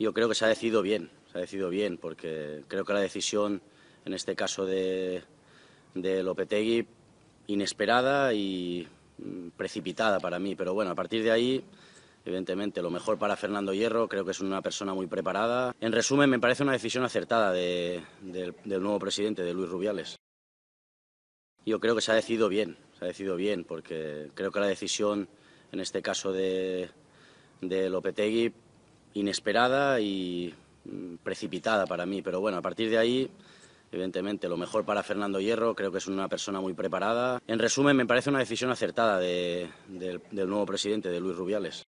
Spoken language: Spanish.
Yo creo que se ha decidido bien, se ha decidido bien, porque creo que la decisión, en este caso de, de Lopetegui, inesperada y mm, precipitada para mí. Pero bueno, a partir de ahí, evidentemente, lo mejor para Fernando Hierro, creo que es una persona muy preparada. En resumen, me parece una decisión acertada del, nuevo presidente, de Luis Rubiales. Yo creo que se ha decidido bien, se ha decidido bien, porque creo que la decisión, en este caso de, de Lopetegui, inesperada y mm, precipitada para mí, pero bueno, a partir de ahí, evidentemente, lo mejor para Fernando Hierro, creo que es una persona muy preparada. En resumen, me parece una decisión acertada del nuevo presidente, de Luis Rubiales.